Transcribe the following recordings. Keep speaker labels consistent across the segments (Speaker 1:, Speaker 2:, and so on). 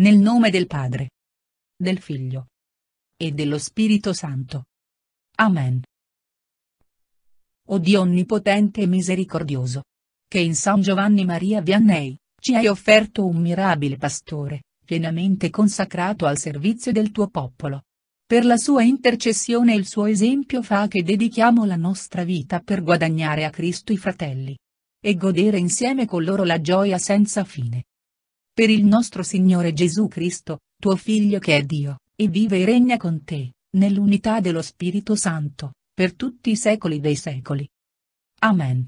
Speaker 1: Nel nome del Padre. Del Figlio. E dello Spirito Santo. Amen.
Speaker 2: O Dio onnipotente e misericordioso. Che in San Giovanni Maria Vianney, ci hai offerto un mirabile pastore, pienamente consacrato al servizio del tuo popolo. Per la sua intercessione e il suo esempio fa che dedichiamo la nostra vita per guadagnare a Cristo i fratelli. E godere insieme con loro la gioia senza fine per il nostro Signore Gesù Cristo, tuo Figlio che è Dio, e vive e regna con te, nell'unità dello Spirito Santo, per tutti i secoli dei secoli. Amen.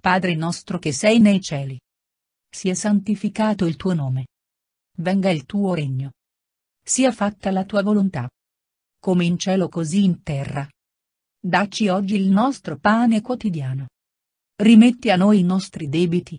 Speaker 2: Padre nostro che sei nei cieli. Sia santificato il tuo nome. Venga il tuo regno. Sia fatta la tua volontà. Come in cielo così in terra. Dacci oggi il nostro pane quotidiano. Rimetti a noi i nostri debiti,